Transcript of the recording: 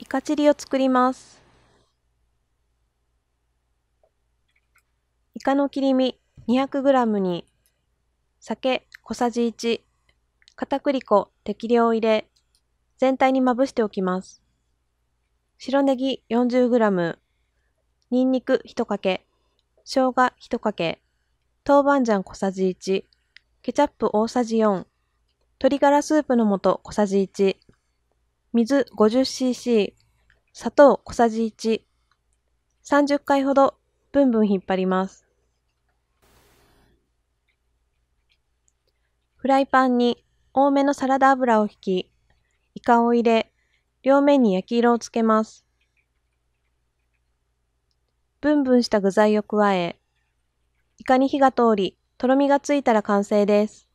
イカチリを作ります。イカの切り身 200g に酒小さじ1、片栗粉適量入れ、全体にまぶしておきます。白ネギ 40g、ニンニク1かけ、生姜1かけ、豆板醤小さじ1、ケチャップ大さじ4、鶏ガラスープの素小さじ1、水 50cc、砂糖小さじ1、30回ほどブンブン引っ張ります。フライパンに多めのサラダ油を引き、イカを入れ、両面に焼き色をつけます。ブンブンした具材を加え、イカに火が通り、とろみがついたら完成です。